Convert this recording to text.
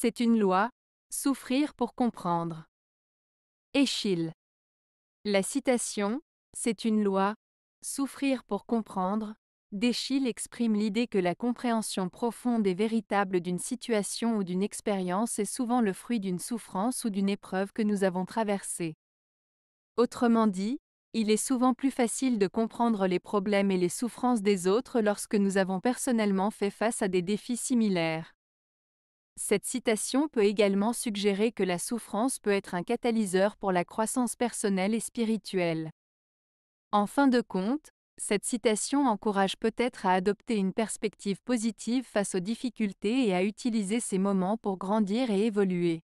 C'est une loi, souffrir pour comprendre. Échille. La citation, C'est une loi, souffrir pour comprendre, d'Échille exprime l'idée que la compréhension profonde et véritable d'une situation ou d'une expérience est souvent le fruit d'une souffrance ou d'une épreuve que nous avons traversée. Autrement dit, il est souvent plus facile de comprendre les problèmes et les souffrances des autres lorsque nous avons personnellement fait face à des défis similaires. Cette citation peut également suggérer que la souffrance peut être un catalyseur pour la croissance personnelle et spirituelle. En fin de compte, cette citation encourage peut-être à adopter une perspective positive face aux difficultés et à utiliser ces moments pour grandir et évoluer.